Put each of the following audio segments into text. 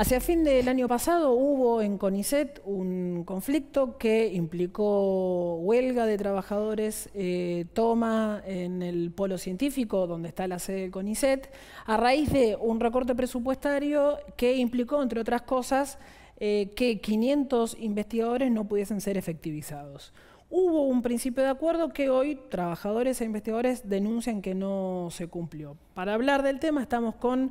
Hacia fin del año pasado hubo en CONICET un conflicto que implicó huelga de trabajadores, eh, toma en el polo científico, donde está la sede de CONICET, a raíz de un recorte presupuestario que implicó, entre otras cosas, eh, que 500 investigadores no pudiesen ser efectivizados. Hubo un principio de acuerdo que hoy trabajadores e investigadores denuncian que no se cumplió. Para hablar del tema estamos con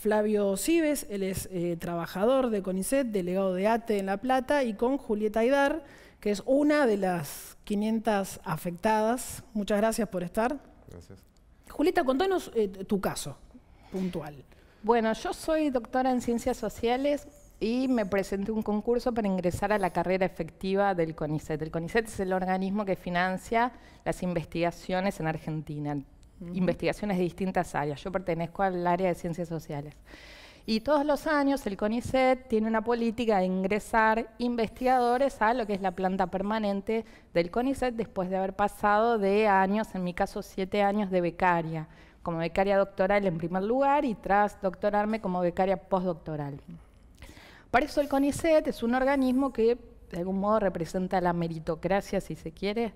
Flavio Cibes, él es eh, trabajador de CONICET, delegado de ATE en La Plata, y con Julieta Aidar, que es una de las 500 afectadas. Muchas gracias por estar. Gracias. Julieta, contanos eh, tu caso puntual. Bueno, yo soy doctora en Ciencias Sociales y me presenté un concurso para ingresar a la carrera efectiva del CONICET. El CONICET es el organismo que financia las investigaciones en Argentina investigaciones de distintas áreas. Yo pertenezco al área de ciencias sociales. Y todos los años el CONICET tiene una política de ingresar investigadores a lo que es la planta permanente del CONICET después de haber pasado de años, en mi caso siete años de becaria, como becaria doctoral en primer lugar y tras doctorarme como becaria postdoctoral. Para eso el CONICET es un organismo que de algún modo representa la meritocracia, si se quiere,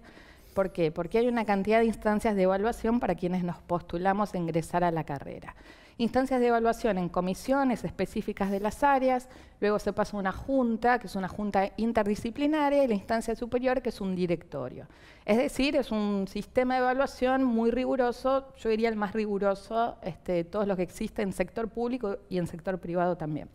¿Por qué? Porque hay una cantidad de instancias de evaluación para quienes nos postulamos a ingresar a la carrera. Instancias de evaluación en comisiones específicas de las áreas, luego se pasa a una junta, que es una junta interdisciplinaria, y la instancia superior, que es un directorio. Es decir, es un sistema de evaluación muy riguroso, yo diría el más riguroso, este, de todos los que existen en sector público y en sector privado también.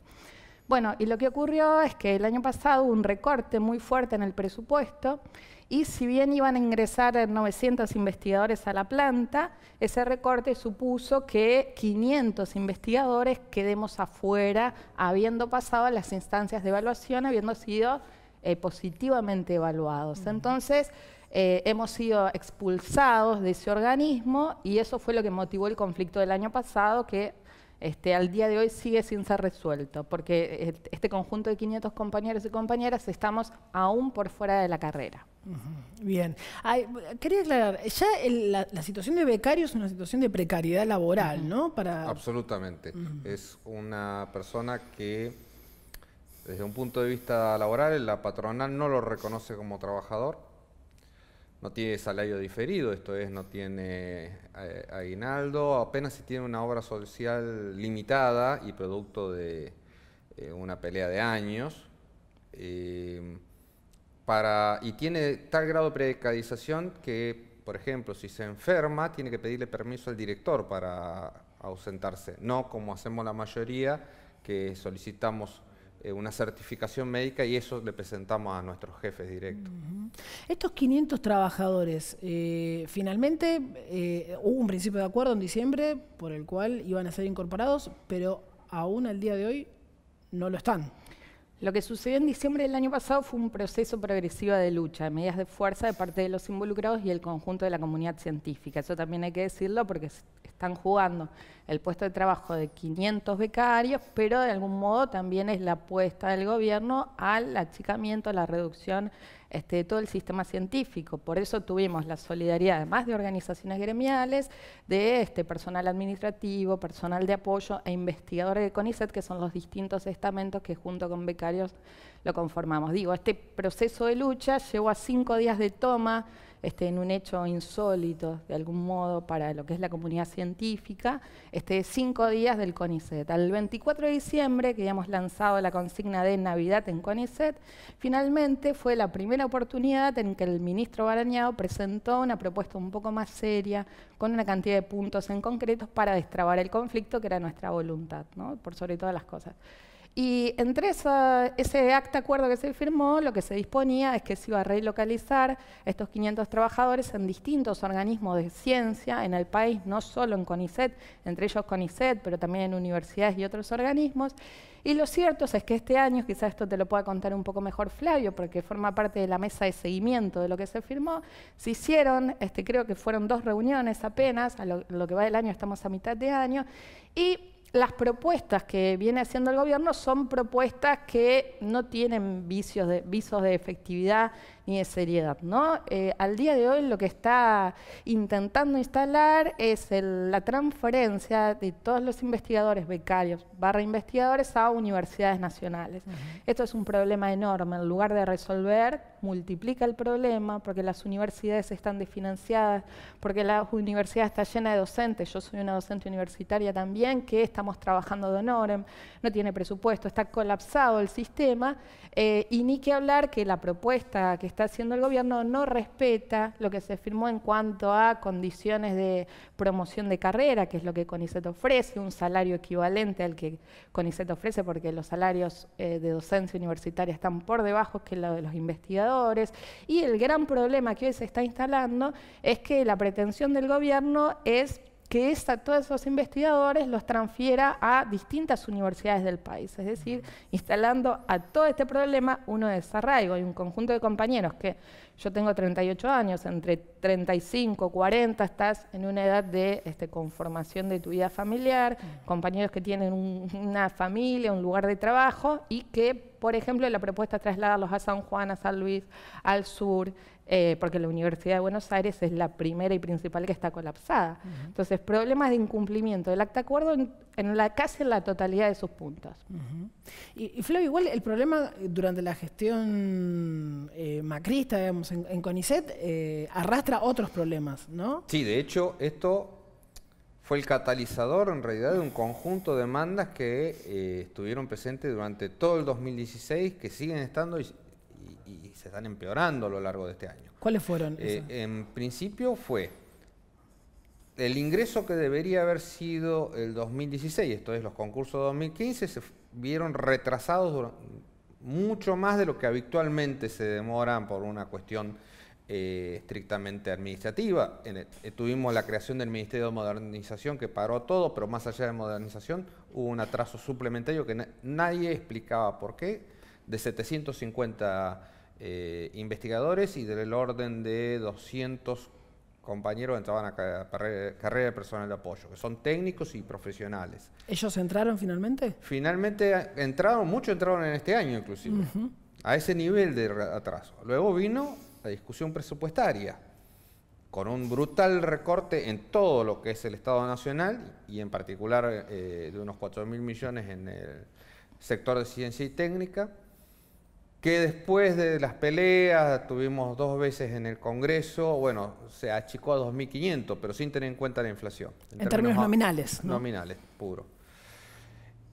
Bueno, y lo que ocurrió es que el año pasado hubo un recorte muy fuerte en el presupuesto y si bien iban a ingresar 900 investigadores a la planta, ese recorte supuso que 500 investigadores quedemos afuera habiendo pasado a las instancias de evaluación, habiendo sido eh, positivamente evaluados. Entonces, eh, hemos sido expulsados de ese organismo y eso fue lo que motivó el conflicto del año pasado, que este, al día de hoy sigue sin ser resuelto, porque eh, este conjunto de 500 compañeros y compañeras estamos aún por fuera de la carrera. Bien. quería aclarar, ya la, situación de becario es una situación de precariedad laboral, ¿no? Absolutamente. Es una persona que, desde un punto de vista laboral, la patronal no lo reconoce como trabajador no tiene salario diferido, esto es, no tiene eh, aguinaldo, apenas si tiene una obra social limitada y producto de eh, una pelea de años. Eh, y tiene tal grado de precarización que, por ejemplo, si se enferma, tiene que pedirle permiso al director para ausentarse, no como hacemos la mayoría, que solicitamos eh, una certificación médica y eso le presentamos a nuestros jefes directos. Estos 500 trabajadores, eh, finalmente eh, hubo un principio de acuerdo en diciembre por el cual iban a ser incorporados, pero aún al día de hoy no lo están. Lo que sucedió en diciembre del año pasado fue un proceso progresivo de lucha, de medidas de fuerza de parte de los involucrados y el conjunto de la comunidad científica. Eso también hay que decirlo porque están jugando el puesto de trabajo de 500 becarios, pero de algún modo también es la apuesta del gobierno al achicamiento, a la reducción este, de todo el sistema científico. Por eso tuvimos la solidaridad, además de organizaciones gremiales, de este, personal administrativo, personal de apoyo e investigadores de CONICET, que son los distintos estamentos que junto con becarios lo conformamos. Digo, este proceso de lucha llevó a cinco días de toma en un hecho insólito, de algún modo, para lo que es la comunidad científica, este, cinco días del CONICET. Al 24 de diciembre, que hemos lanzado la consigna de Navidad en CONICET, finalmente fue la primera oportunidad en que el ministro Barañao presentó una propuesta un poco más seria, con una cantidad de puntos en concretos para destrabar el conflicto, que era nuestra voluntad, por sobre todas las cosas. Y entre ese acta acuerdo que se firmó, lo que se disponía es que se iba a relocalizar estos 500 trabajadores en distintos organismos de ciencia en el país, no solo en CONICET, entre ellos CONICET, pero también en universidades y otros organismos. Y lo cierto es que este año, quizás esto te lo pueda contar un poco mejor Flavio, porque forma parte de la mesa de seguimiento de lo que se firmó, se hicieron, este, creo que fueron dos reuniones apenas, a lo, lo que va del año estamos a mitad de año, y las propuestas que viene haciendo el gobierno son propuestas que no tienen vicios de, visos de efectividad ni de seriedad. ¿no? Eh, al día de hoy lo que está intentando instalar es la transferencia de todos los investigadores becarios barra investigadores a universidades nacionales. Esto es un problema enorme. En lugar de resolver, multiplica el problema porque las universidades están desfinanciadas, porque la universidad está llena de docentes. Yo soy una docente universitaria también que está estamos trabajando de honorem, no tiene presupuesto, está colapsado el sistema eh, y ni que hablar que la propuesta que está haciendo el gobierno no respeta lo que se firmó en cuanto a condiciones de promoción de carrera, que es lo que CONICET ofrece, un salario equivalente al que CONICET ofrece porque los salarios eh, de docencia universitaria están por debajo que lo de los investigadores y el gran problema que hoy se está instalando es que la pretensión del gobierno es que a todos esos investigadores los transfiera a distintas universidades del país. Es decir, instalando a todo este problema uno desarraigo y un conjunto de compañeros que yo tengo 38 años, entre 35, 40 estás en una edad de este, conformación de tu vida familiar, compañeros que tienen una familia, un lugar de trabajo y que, por ejemplo, la propuesta es trasladarlos a San Juan, a San Luis, al sur, eh, porque la Universidad de Buenos Aires es la primera y principal que está colapsada. Entonces, problemas de incumplimiento del acta acuerdo en, la, casi en la totalidad de sus puntos. y, y, igual el problema durante la gestión eh, macrista, digamos, en, en CONICET, eh, arrastra otros problemas, ¿no? Sí, de hecho, esto fue el catalizador en realidad de un conjunto de demandas que estuvieron presentes durante todo el 2016, que siguen estando y, se están empeorando a lo largo de este año. ¿Cuáles fueron? Eh, en principio fue el ingreso que debería haber sido el 2016, esto es, los concursos de 2015 se vieron retrasados mucho más de lo que habitualmente se demoran por una cuestión eh, estrictamente administrativa. Eh, tuvimos la creación del Ministerio de Modernización que paró todo, pero más allá de modernización hubo un atraso suplementario que nadie explicaba por qué, de 750 eh, investigadores y del orden de 200 compañeros entraban a carrera, de personal de apoyo, que son técnicos y profesionales. ¿Ellos entraron finalmente? Finalmente eh, entraron, muchos entraron en este año inclusive, a ese nivel de atraso. Luego vino la discusión presupuestaria, con un brutal recorte en todo lo que es el Estado Nacional y en particular eh, de unos 4 mil millones en el sector de ciencia y técnica que después de las peleas, tuvimos dos veces en el Congreso, bueno, se achicó a 2.500, pero sin tener en cuenta la inflación. En, términos, nominales. Nominales, puro.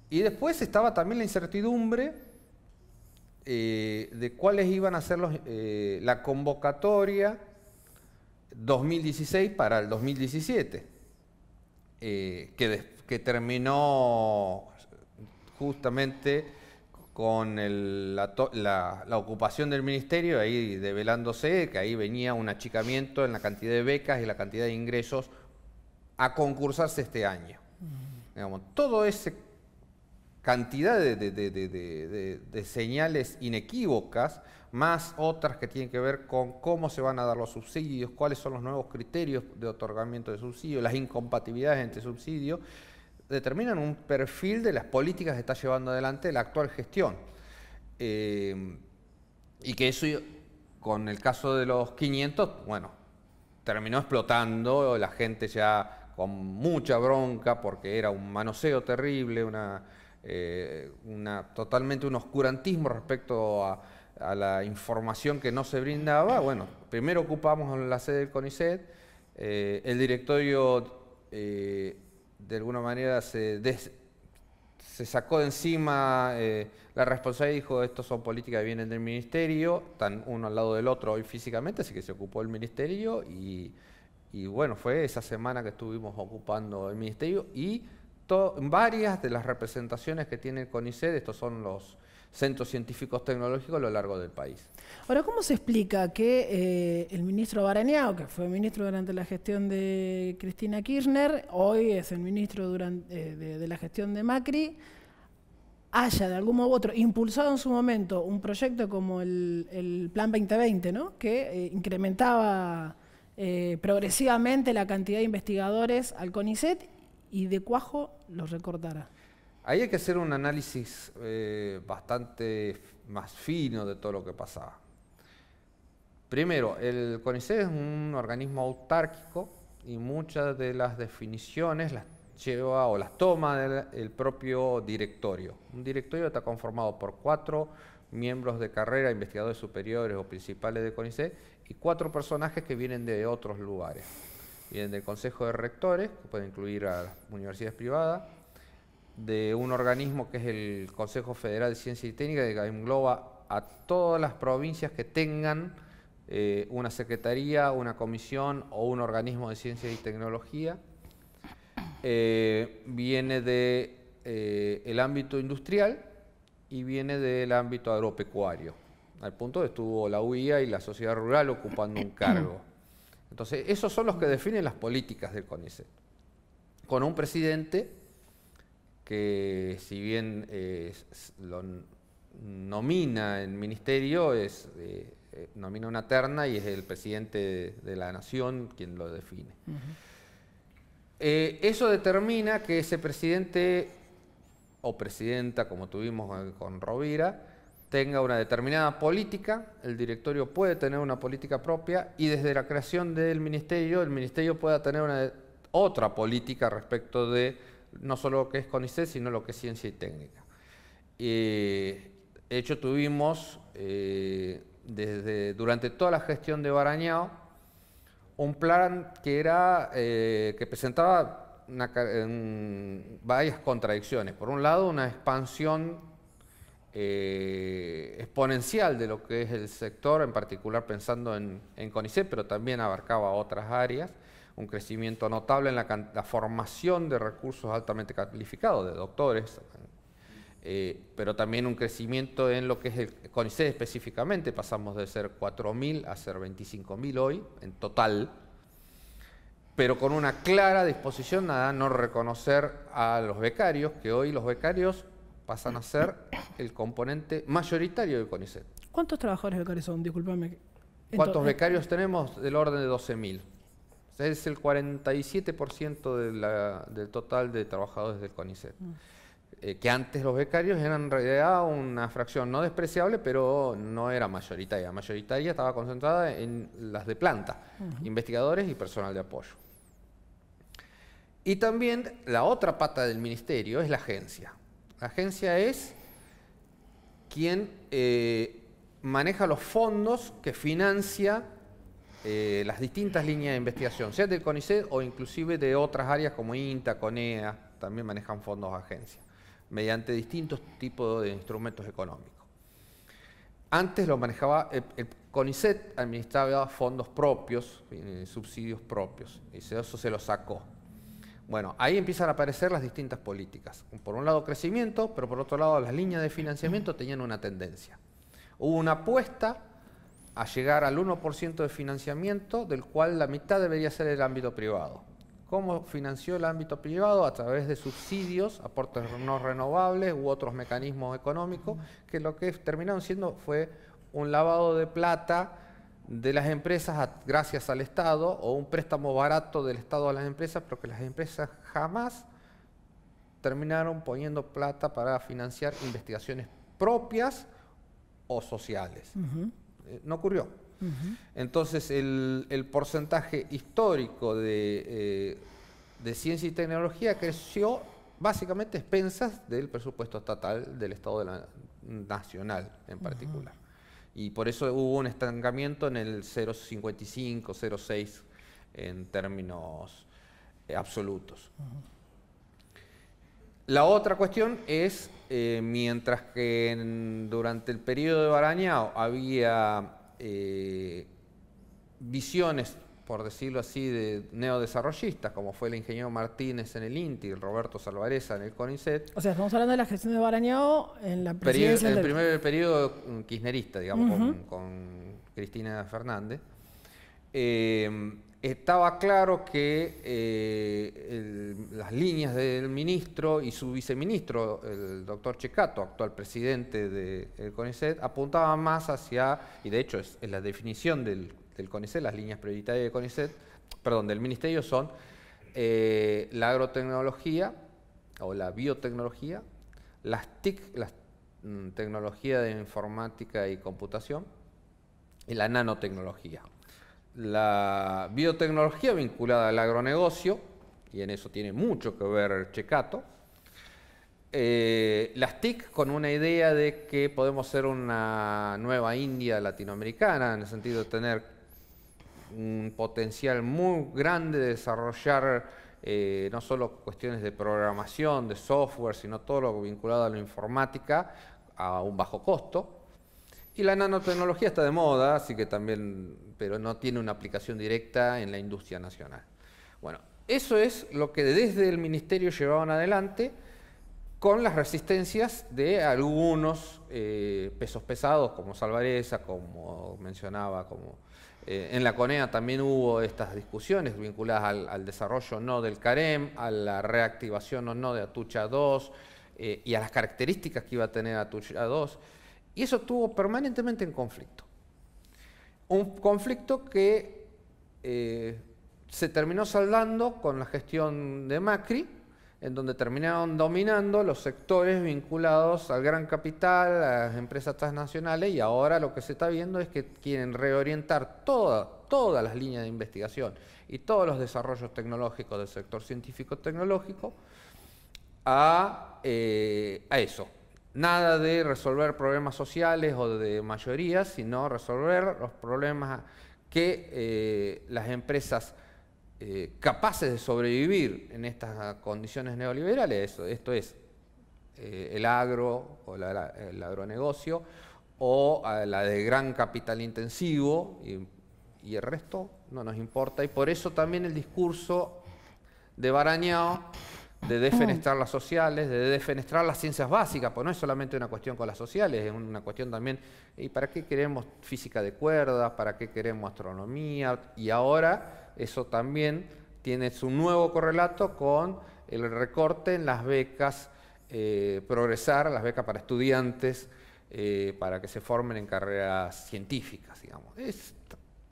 Y después estaba también la incertidumbre eh, de cuáles iban a ser eh, la convocatoria 2016 para el 2017, eh, que, que terminó justamente con la, ocupación del ministerio, ahí develándose que ahí venía un achicamiento en la cantidad de becas y la cantidad de ingresos a concursarse este año. Mm. Digamos, todo ese cantidad de, de, señales inequívocas, más otras que tienen que ver con cómo se van a dar los subsidios, cuáles son los nuevos criterios de otorgamiento de subsidios, las incompatibilidades entre subsidios, determinan un perfil de las políticas que está llevando adelante la actual gestión. Eh, y que eso, con el caso de los 500, bueno, terminó explotando, la gente ya con mucha bronca porque era un manoseo terrible, una, eh, una totalmente un oscurantismo respecto a, la información que no se brindaba. Bueno, primero ocupamos la sede del CONICET, eh, el directorio de alguna manera se, se sacó de encima eh, la responsabilidad y dijo, estos son políticas que vienen del ministerio, están uno al lado del otro hoy físicamente, así que se ocupó el ministerio y, y bueno, fue esa semana que estuvimos ocupando el ministerio y varias de las representaciones que tiene el CONICET, estos son los centros científicos tecnológicos a lo largo del país. Ahora, ¿cómo se explica que eh, el ministro Barañao, que fue ministro durante la gestión de Cristina Kirchner, hoy es el ministro durante, eh, de, la gestión de Macri, haya de algún modo u otro impulsado en su momento un proyecto como el, Plan 2020, ¿no? que eh, incrementaba progresivamente la cantidad de investigadores al CONICET y de cuajo los recortara? Ahí hay que hacer un análisis eh, bastante más fino de todo lo que pasaba. Primero, el CONICET es un organismo autárquico y muchas de las definiciones las lleva o las toma el, propio directorio. Un directorio está conformado por cuatro miembros de carrera, investigadores superiores o principales de CONICET y cuatro personajes que vienen de otros lugares. Vienen del Consejo de Rectores, que puede incluir a universidades privadas, de un organismo que es el Consejo Federal de Ciencia y Técnica, que engloba a todas las provincias que tengan eh, una secretaría, una comisión o un organismo de ciencia y tecnología. Eh, viene del de, eh, el ámbito industrial y viene del ámbito agropecuario. Al punto de estuvo la UIA y la sociedad rural ocupando un cargo. Entonces, esos son los que definen las políticas del CONICET. Con un presidente que si bien eh, lo nomina el ministerio, es, eh, eh, nomina una terna y es el presidente de, la nación quien lo define. eso determina que ese presidente o presidenta, como tuvimos con Rovira, tenga una determinada política, el directorio puede tener una política propia y desde la creación del ministerio, el ministerio pueda tener una, otra política respecto de no solo lo que es CONICET, sino lo que es ciencia y técnica. de hecho, tuvimos eh, desde, durante toda la gestión de Barañao un plan que, era, eh, que presentaba varias contradicciones. Por un lado, una expansión eh, exponencial de lo que es el sector, en particular pensando en, en CONICET, pero también abarcaba otras áreas un crecimiento notable en la, formación de recursos altamente calificados, de doctores, eh, pero también un crecimiento en lo que es el CONICET específicamente, pasamos de ser 4.000 a ser 25.000 hoy en total, pero con una clara disposición a no reconocer a los becarios, que hoy los becarios pasan a ser el componente mayoritario del CONICET. ¿Cuántos trabajadores becarios son? Disculpame. ¿Cuántos becarios tenemos? Del orden de 12.000 es el 47% del total de trabajadores del CONICET. Mm. Eh, que antes los becarios eran en realidad una fracción no despreciable, pero no era mayoritaria. Mayoritaria estaba concentrada en las de planta, investigadores y personal de apoyo. Y también la otra pata del ministerio es la agencia. La agencia es quien eh, maneja los fondos que financia eh, las distintas líneas de investigación, sea del CONICET o inclusive de otras áreas como INTA, CONEA, también manejan fondos agencias, mediante distintos tipos de instrumentos económicos. Antes lo manejaba, el CONICET administraba fondos propios, eh, subsidios propios, y eso se lo sacó. Bueno, ahí empiezan a aparecer las distintas políticas. Por un lado crecimiento, pero por otro lado las líneas de financiamiento tenían una tendencia. Hubo una apuesta a llegar al 1% de financiamiento, del cual la mitad debería ser el ámbito privado. ¿Cómo financió el ámbito privado? A través de subsidios, aportes no renovables u otros mecanismos económicos, que lo que terminaron siendo fue un lavado de plata de las empresas gracias al Estado o un préstamo barato del Estado a las empresas, pero que las empresas jamás terminaron poniendo plata para financiar investigaciones propias o sociales. Eh, no ocurrió. Entonces, el, porcentaje histórico eh, de, ciencia y tecnología creció básicamente expensas del presupuesto estatal del Estado nacional en particular. Y por eso hubo un estancamiento en el 0,55, 0,6 en términos eh, absolutos. La otra cuestión es, eh, mientras que durante el periodo de Barañao había eh, visiones, por decirlo así, de neodesarrollistas, como fue el ingeniero Martínez en el INTI, el Roberto Salvareza en el CONICET. O sea, estamos hablando de la gestión de Barañao en la presidencia. el primer periodo mm, kirchnerista, digamos, con Cristina Fernández. Eh, estaba claro que eh, las líneas del ministro y su viceministro, el doctor Checato, actual presidente del CONICET, apuntaban más hacia, y de hecho es, la definición del, CONICET, las líneas prioritarias del CONICET, perdón, del ministerio son eh, la agrotecnología o la biotecnología, las TIC, las mm, tecnologías de informática y computación, y la nanotecnología la biotecnología vinculada al agronegocio, y en eso tiene mucho que ver Checato, eh, las TIC con una idea de que podemos ser una nueva India latinoamericana, en el sentido de tener un potencial muy grande de desarrollar eh, no solo cuestiones de programación, de software, sino todo lo vinculado a la informática a un bajo costo. Y la nanotecnología está de moda, así que también, pero no tiene una aplicación directa en la industria nacional. Bueno, eso es lo que desde el ministerio llevaban adelante con las resistencias de algunos eh, pesos pesados, como Salvareza, como mencionaba, como eh, en la CONEA también hubo estas discusiones vinculadas al, al, desarrollo no del CAREM, a la reactivación o no de Atucha 2 eh, y a las características que iba a tener Atucha 2. Y eso estuvo permanentemente en conflicto. Un conflicto que eh, se terminó saldando con la gestión de Macri, en donde terminaron dominando los sectores vinculados al gran capital, a las empresas transnacionales, y ahora lo que se está viendo es que quieren reorientar todas las líneas de investigación y todos los desarrollos tecnológicos del sector científico-tecnológico eh, a eso, nada de resolver problemas sociales o de mayorías, sino resolver los problemas que eh, las empresas eh, capaces de sobrevivir en estas condiciones neoliberales, esto, es eh, el agro o la, el agronegocio, o la de gran capital intensivo, y, y el resto no nos importa. Y por eso también el discurso de Barañao de defenestrar las sociales, de defenestrar las ciencias básicas, pues no es solamente una cuestión con las sociales, es una cuestión también, ¿y para qué queremos física de cuerdas? ¿Para qué queremos astronomía? Y ahora eso también tiene su nuevo correlato con el recorte en las becas, eh, progresar, las becas para estudiantes, eh, para que se formen en carreras científicas, digamos.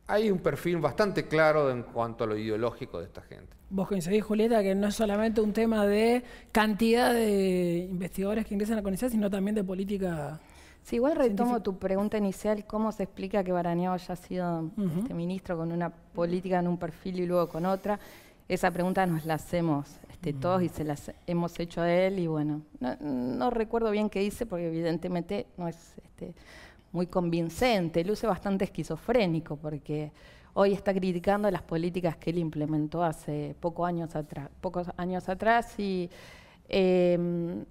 hay un perfil bastante claro en cuanto a lo ideológico de esta gente vos coincidís, Julieta, que no es solamente un tema de cantidad de investigadores que ingresan a CONICET, sino también de política. Sí, igual retomo tu pregunta inicial, ¿cómo se explica que Barañao haya sido este ministro con una política en un perfil y luego con otra? Esa pregunta nos la hacemos este, mm. todos y se las hemos hecho a él y bueno, no, recuerdo bien qué hice porque evidentemente no es este, muy convincente, luce bastante esquizofrénico porque hoy está criticando las políticas que él implementó hace poco años pocos años atrás y em,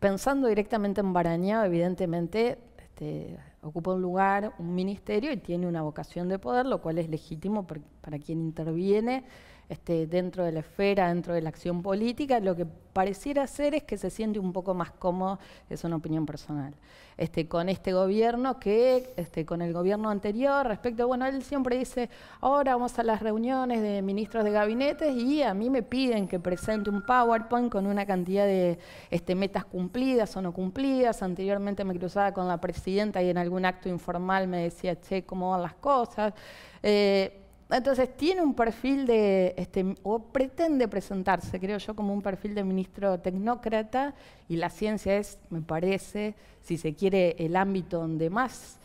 pensando directamente en barañao evidentemente este, ocupa un lugar, un ministerio y tiene una vocación de poder, lo cual es legítimo para quien interviene este, dentro de la esfera, dentro de la acción política, lo que pareciera ser es que se siente un poco más cómodo, es una opinión personal, este, con este gobierno que este, con el gobierno anterior respecto, bueno, él siempre dice, ahora vamos a las reuniones de ministros de gabinetes y a mí me piden que presente un PowerPoint con una cantidad de metas cumplidas o no cumplidas, anteriormente me cruzaba con la presidenta y en algún acto informal me decía, che, ¿cómo van las cosas? Eh, entonces tiene un perfil de, este, o pretende presentarse, creo yo, como un perfil de ministro tecnócrata y la ciencia es, me parece, si se quiere, el ámbito donde más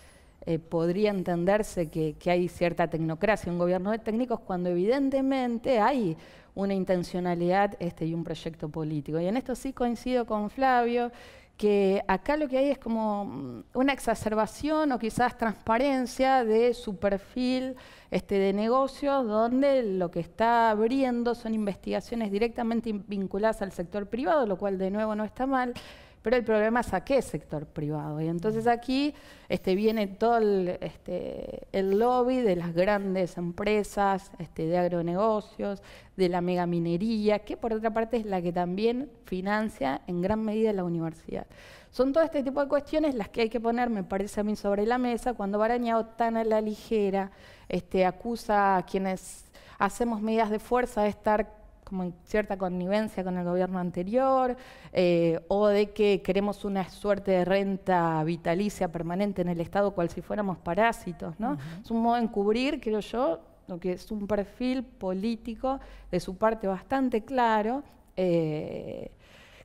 eh, podría entenderse que, hay cierta tecnocracia, en un gobierno de técnicos, cuando evidentemente hay una intencionalidad este, y un proyecto político. Y en esto sí coincido con Flavio, que acá lo que hay es como una exacerbación o quizás transparencia de su perfil este, de negocios donde lo que está abriendo son investigaciones directamente vinculadas al sector privado, lo cual de nuevo no está mal. Pero el problema es a qué sector privado. Y entonces mm. aquí este, viene todo este, el, lobby de las grandes empresas, este, de agronegocios, de la megaminería, que por otra parte es la que también financia en gran medida la universidad. Son todo este tipo de cuestiones las que hay que poner, me parece a mí, sobre la mesa cuando Barañao tan a la ligera este, acusa a quienes hacemos medidas de fuerza de estar como cierta connivencia con el gobierno anterior, eh, o de que queremos una suerte de renta vitalicia permanente en el Estado, cual si fuéramos parásitos. ¿no? Es un modo de encubrir, creo yo, lo que es un perfil político de su parte bastante claro. Eh,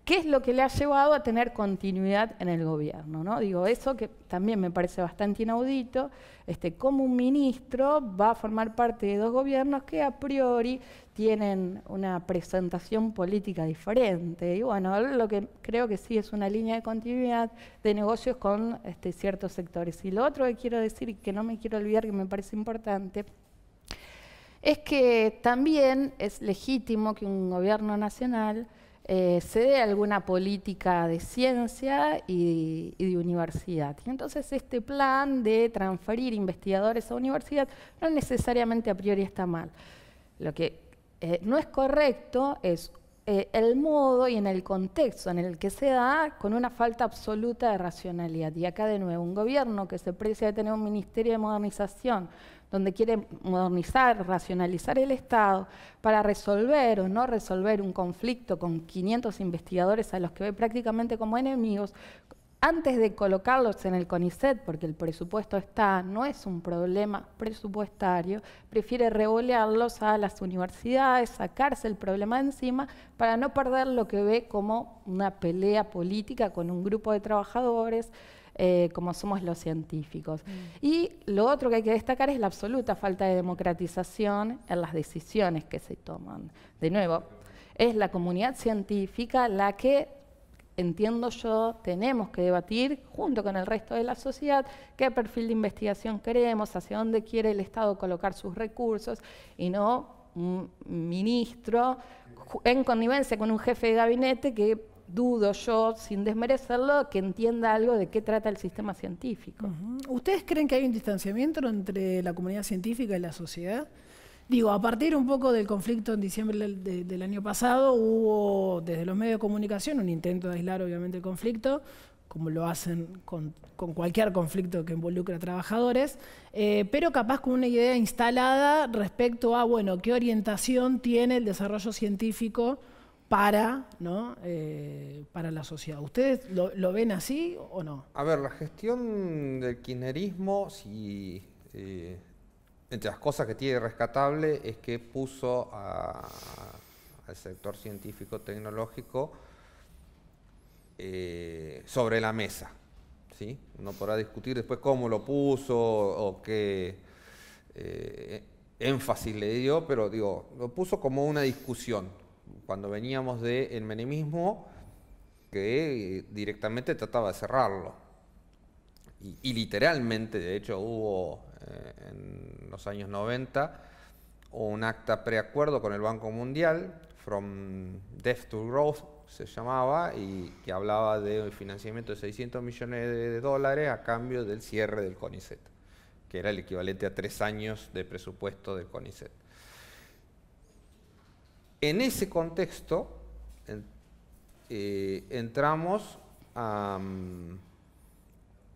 ¿Qué es lo que le ha llevado a tener continuidad en el gobierno? ¿no? Digo, eso que también me parece bastante inaudito, este, cómo un ministro va a formar parte de dos gobiernos que a priori tienen una presentación política diferente. Y bueno, lo que creo que sí es una línea de continuidad de negocios con este, ciertos sectores. Y lo otro que quiero decir y que no me quiero olvidar, que me parece importante, es que también es legítimo que un gobierno nacional cede eh, se alguna política de ciencia y, de universidad. Y entonces este plan de transferir investigadores a universidad no necesariamente a priori está mal. Lo que eh, no es correcto es eh, el modo y en el contexto en el que se da con una falta absoluta de racionalidad. Y acá de nuevo, un gobierno que se precia de tener un ministerio de modernización, donde quiere modernizar, racionalizar el Estado para resolver o no resolver un conflicto con 500 investigadores a los que ve prácticamente como enemigos, antes de colocarlos en el CONICET, porque el presupuesto está, no es un problema presupuestario, prefiere revolearlos a las universidades, sacarse el problema encima para no perder lo que ve como una pelea política con un grupo de trabajadores. Eh, como somos los científicos. Mm. Y lo otro que hay que destacar es la absoluta falta de democratización en las decisiones que se toman. De nuevo, es la comunidad científica la que entiendo yo, tenemos que debatir junto con el resto de la sociedad qué perfil de investigación queremos, hacia dónde quiere el Estado colocar sus recursos y no un ministro en connivencia con un jefe de gabinete que dudo yo, sin desmerecerlo, que entienda algo de qué trata el sistema científico. ¿Ustedes creen que hay un distanciamiento entre la comunidad científica y la sociedad? Digo, a partir un poco del conflicto en diciembre del, año pasado, hubo desde los medios de comunicación un intento de aislar obviamente el conflicto, como lo hacen con, cualquier conflicto que involucre a trabajadores, eh, pero capaz con una idea instalada respecto a, bueno, qué orientación tiene el desarrollo científico para, ¿no? Eh, para la sociedad. ¿Ustedes lo, ven así o no? A ver, la gestión del kinerismo, si... Eh, entre las cosas que tiene rescatable es que puso al sector científico tecnológico eh, sobre la mesa. ¿sí? Uno podrá discutir después cómo lo puso o qué eh, énfasis le dio, pero digo, lo puso como una discusión. Cuando veníamos del de menemismo, que eh, directamente trataba de cerrarlo. y, literalmente, de hecho, hubo eh, en los años 90 un acta preacuerdo con el Banco Mundial, From Death to Growth se llamaba, y que hablaba de financiamiento de 600 millones de dólares a cambio del cierre del CONICET, que era el equivalente a tres años de presupuesto del CONICET. En ese contexto, eh, entramos a... Mm,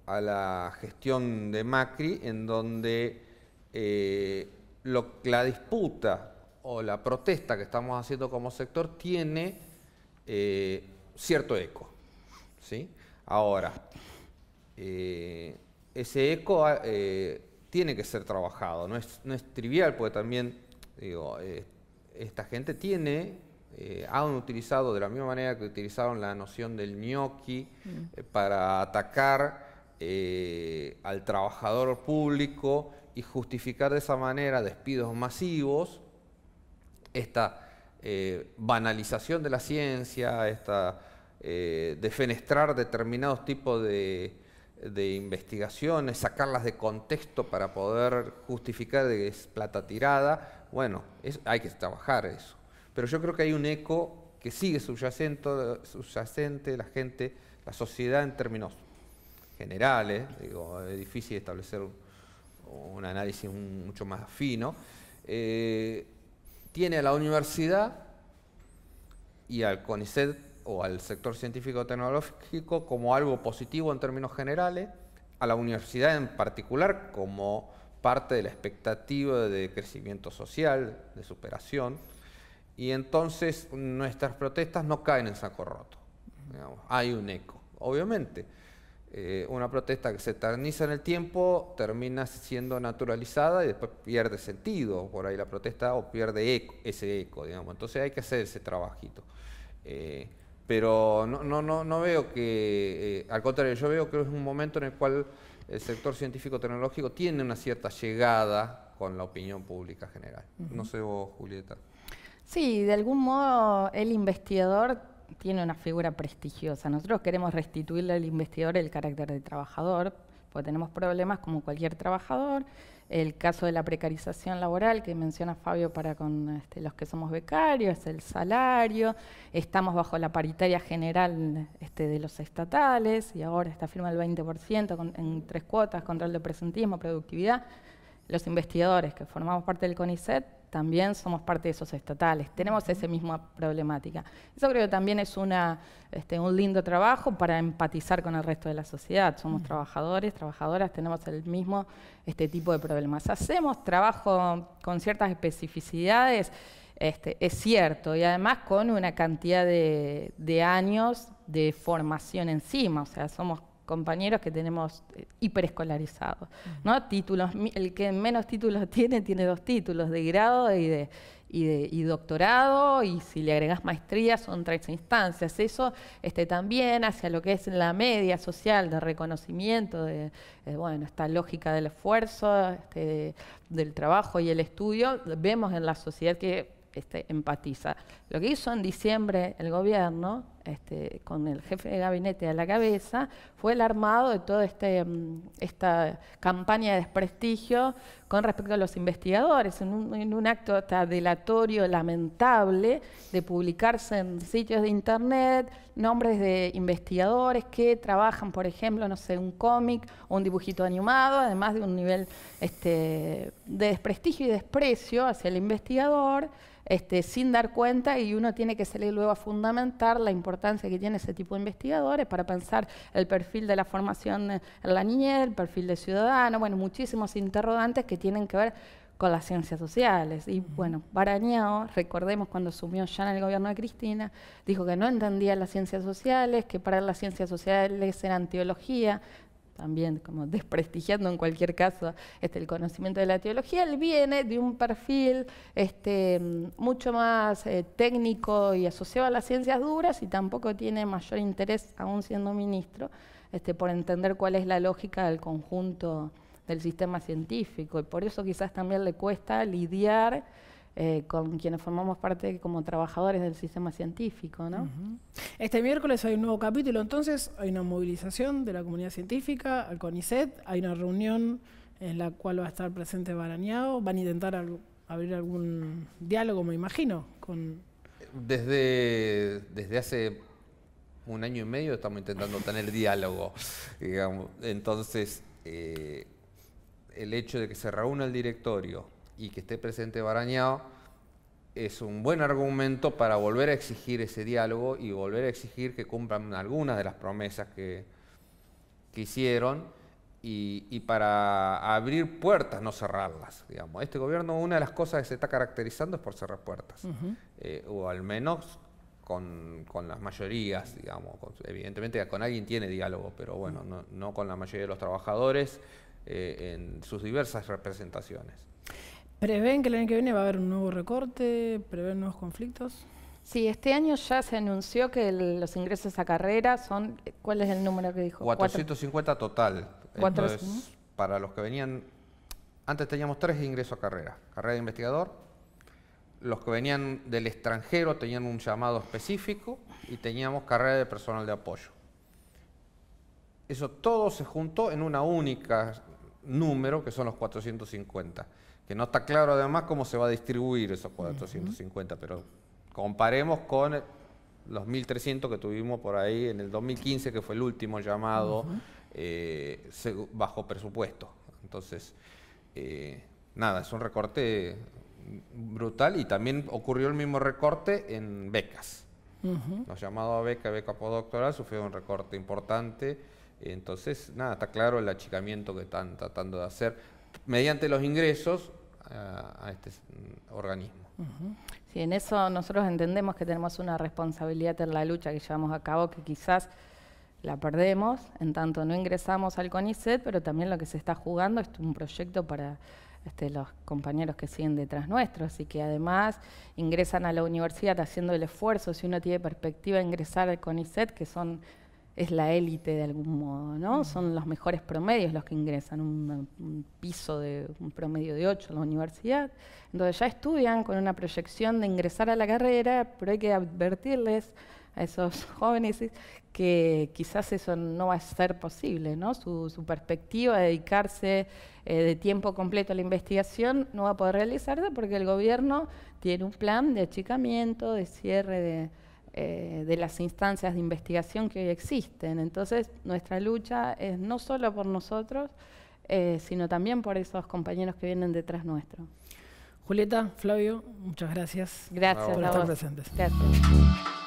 a la gestión de Macri, en donde eh, la disputa o la protesta que estamos haciendo como sector tiene eh, cierto eco. ¿sí? Ahora, eh, ese eco tiene que ser trabajado, no es, trivial, porque también digo, esta gente tiene han utilizado de la misma manera que utilizaron la noción del gnocchi mm. para atacar eh, al trabajador público y justificar de esa manera despidos masivos, esta eh, banalización de la ciencia, esta eh, defenestrar determinados tipos de, investigaciones, sacarlas de contexto para poder justificar que es plata tirada, bueno, hay que trabajar eso. Pero yo creo que hay un eco que sigue subyacente, subyacente la gente, la sociedad en términos generales, digo, es difícil establecer un, análisis mucho más fino, eh, tiene a la universidad y al CONICET o al sector científico tecnológico como algo positivo en términos generales, a la universidad en particular como parte de la expectativa de crecimiento social, de superación, y entonces nuestras protestas no caen en saco roto. Hay un eco, obviamente eh, una protesta que se eterniza en el tiempo termina siendo naturalizada y después pierde sentido por ahí la protesta o pierde ese eco, digamos. Entonces hay que hacer ese trabajito. Eh, pero no, no, no, veo que, eh, al contrario, yo veo que es un momento en el cual el sector científico-tecnológico tiene una cierta llegada con la opinión pública general. No sé vos, Julieta. Sí, de algún modo el investigador tiene una figura prestigiosa. Nosotros queremos restituirle al investigador el carácter de trabajador, porque tenemos problemas como cualquier trabajador. El caso de la precarización laboral que menciona Fabio para con este, los que somos becarios, el salario, estamos bajo la paritaria general este, de los estatales y ahora está firma el 20% en tres cuotas, control de presentismo, productividad. Los investigadores que formamos parte del CONICET también somos parte de esos estatales, tenemos esa misma problemática. Eso creo que también es una, este, un lindo trabajo para empatizar con el resto de la sociedad. Somos mm. trabajadores, trabajadoras, tenemos el mismo este tipo de problemas. Hacemos trabajo con ciertas especificidades, este, es cierto, y además con una cantidad de, de años de formación encima, o sea, somos compañeros que tenemos eh, hiperescolarizados, ¿no? Títulos, el que menos títulos tiene, tiene dos títulos, de grado y de, y doctorado, y si le agregas maestría son tres instancias. Eso este, también hacia lo que es la media social de reconocimiento, de, eh, bueno, esta lógica del esfuerzo, este, del trabajo y el estudio, vemos en la sociedad que este, empatiza. Lo que hizo en diciembre el gobierno este, con el jefe de gabinete a la cabeza, fue el armado de toda este, mm, esta campaña de desprestigio con respecto a los investigadores, en un, acto hasta delatorio lamentable de publicarse en sitios de internet nombres de investigadores que trabajan, por ejemplo, no sé, un cómic o un dibujito animado, además de un nivel este, de desprestigio y desprecio hacia el investigador, este, sin dar cuenta y uno tiene que salir luego a fundamentar la importancia importancia que tiene ese tipo de investigadores para pensar el perfil de la formación en la niñez, el perfil de ciudadano, bueno, muchísimos interrogantes que tienen que ver con las ciencias sociales. Y bueno, Barañao, recordemos cuando asumió ya en el gobierno de Cristina, dijo que no entendía las ciencias sociales, que para las ciencias sociales eran teología, también como desprestigiando en cualquier caso este, el conocimiento de la teología, él viene de un perfil este, mucho más eh, técnico y asociado a las ciencias duras y tampoco tiene mayor interés, aún siendo ministro, este, por entender cuál es la lógica del conjunto del sistema científico y por eso quizás también le cuesta lidiar eh, con quienes formamos parte como trabajadores del sistema científico. ¿no? Este miércoles hay un nuevo capítulo, entonces hay una movilización de la comunidad científica, al CONICET, hay una reunión en la cual va a estar presente Barañado, van a intentar abrir algún diálogo, me imagino, con... Desde, desde hace un año y medio estamos intentando tener diálogo, digamos. Entonces, eh, el hecho de que se reúna el directorio, y que esté presente Barañao, es un buen argumento para volver a exigir ese diálogo y volver a exigir que cumplan algunas de las promesas que, hicieron y, para abrir puertas, no cerrarlas. Digamos. Este gobierno, una de las cosas que se está caracterizando es por cerrar puertas, eh, o al menos con, las mayorías, digamos. evidentemente con alguien tiene diálogo, pero bueno, no, con la mayoría de los trabajadores eh, en sus diversas representaciones. ¿Prevén que el año que viene va a haber un nuevo recorte? ¿Preven nuevos conflictos? Sí, este año ya se anunció que los ingresos a carrera son, ¿cuál es el número que dijo? 450 total. Entonces, para los que venían, antes teníamos tres ingresos a carrera, carrera de investigador, los que venían del extranjero tenían un llamado específico y teníamos carrera de personal de apoyo. Eso todo se juntó en una única número que son los 450 que no está claro además cómo se va a distribuir esos 450, pero comparemos con los 1.300 que tuvimos por ahí en el 2015, que fue el último llamado eh, bajo presupuesto. Entonces, eh, nada, es un recorte brutal y también ocurrió el mismo recorte en becas. Los llamados a beca, beca postdoctorales, sufrió un recorte importante. Entonces, nada, está claro el achicamiento que están tratando de hacer mediante los ingresos a, este organismo. Sí, en eso nosotros entendemos que tenemos una responsabilidad en la lucha que llevamos a cabo que quizás la perdemos, en tanto no ingresamos al CONICET, pero también lo que se está jugando es un proyecto para este, los compañeros que siguen detrás nuestros y que además ingresan a la universidad haciendo el esfuerzo, si uno tiene perspectiva, de ingresar al CONICET, que son es la élite de algún modo, ¿no? Mm. Son los mejores promedios los que ingresan, un, piso de un promedio de 8 en la universidad. Entonces ya estudian con una proyección de ingresar a la carrera, pero hay que advertirles a esos jóvenes que quizás eso no va a ser posible, ¿no? Su, perspectiva de dedicarse eh, de tiempo completo a la investigación no va a poder realizarse porque el gobierno tiene un plan de achicamiento, de cierre de eh, de las instancias de investigación que hoy existen. Entonces, nuestra lucha es no solo por nosotros, eh, sino también por esos compañeros que vienen detrás nuestro. Julieta, Flavio, muchas gracias. por estar presentes. Gracias.